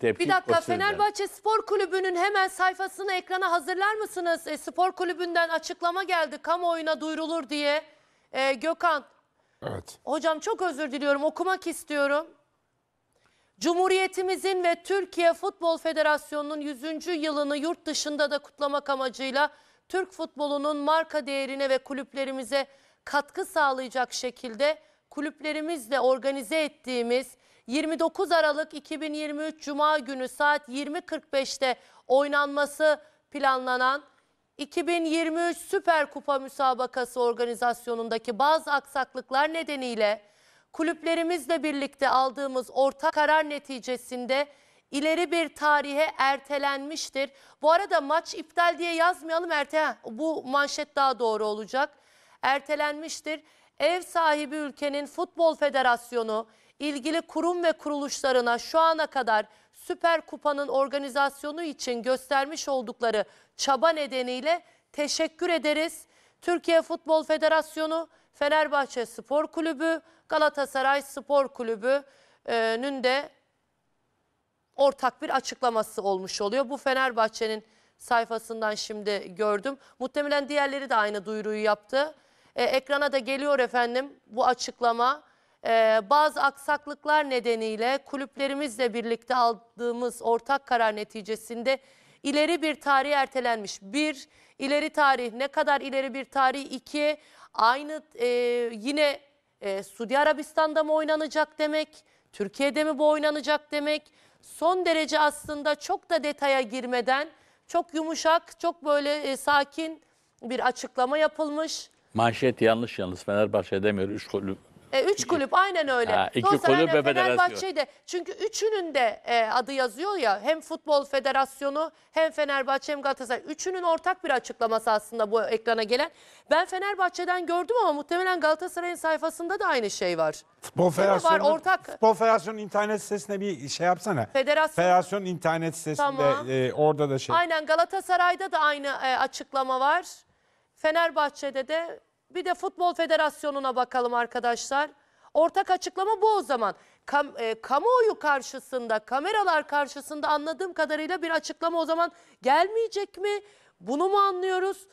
Tepki Bir dakika Fenerbahçe Spor Kulübü'nün hemen sayfasını ekrana hazırlar mısınız? E, spor Kulübü'nden açıklama geldi kamuoyuna duyurulur diye. E, Gökhan Evet. hocam çok özür diliyorum okumak istiyorum. Cumhuriyetimizin ve Türkiye Futbol Federasyonu'nun 100. yılını yurt dışında da kutlamak amacıyla Türk futbolunun marka değerine ve kulüplerimize katkı sağlayacak şekilde kulüplerimizle organize ettiğimiz 29 Aralık 2023 Cuma günü saat 20.45'te oynanması planlanan 2023 Süper Kupa müsabakası organizasyonundaki bazı aksaklıklar nedeniyle kulüplerimizle birlikte aldığımız ortak karar neticesinde ileri bir tarihe ertelenmiştir. Bu arada maç iptal diye yazmayalım erte bu manşet daha doğru olacak. Ertelenmiştir ev sahibi ülkenin Futbol Federasyonu ilgili kurum ve kuruluşlarına şu ana kadar Süper Kupa'nın organizasyonu için göstermiş oldukları çaba nedeniyle teşekkür ederiz. Türkiye Futbol Federasyonu, Fenerbahçe Spor Kulübü, Galatasaray Spor Kulübü'nün de ortak bir açıklaması olmuş oluyor. Bu Fenerbahçe'nin sayfasından şimdi gördüm. Muhtemelen diğerleri de aynı duyuruyu yaptı. E, ekrana da geliyor efendim bu açıklama. E, bazı aksaklıklar nedeniyle kulüplerimizle birlikte aldığımız ortak karar neticesinde ileri bir tarih ertelenmiş. Bir, ileri tarih ne kadar ileri bir tarih? İki, aynı e, yine e, Suudi Arabistan'da mı oynanacak demek? Türkiye'de mi bu oynanacak demek? Son derece aslında çok da detaya girmeden çok yumuşak, çok böyle e, sakin bir açıklama yapılmış. Manşet yanlış yalnız. Fenerbahçe demiyor. Üç kulüp e, üç kulüp aynen öyle. Ha, iki kulüp ve Fenerbahçe çünkü üçünün de e, adı yazıyor ya hem Futbol Federasyonu hem Fenerbahçe hem Galatasaray. Üçünün ortak bir açıklaması aslında bu ekrana gelen. Ben Fenerbahçe'den gördüm ama muhtemelen Galatasaray'ın sayfasında da aynı şey var. Futbol Federasyonu var, ortak... Futbol Federasyonu internet sitesine bir şey yapsana. Federasyon, Federasyon internet sitesinde tamam. e, orada da şey. Aynen Galatasaray'da da aynı e, açıklama var. Fenerbahçe'de de bir de Futbol Federasyonu'na bakalım arkadaşlar. Ortak açıklama bu o zaman. Kam, e, kamuoyu karşısında, kameralar karşısında anladığım kadarıyla bir açıklama o zaman gelmeyecek mi? Bunu mu anlıyoruz?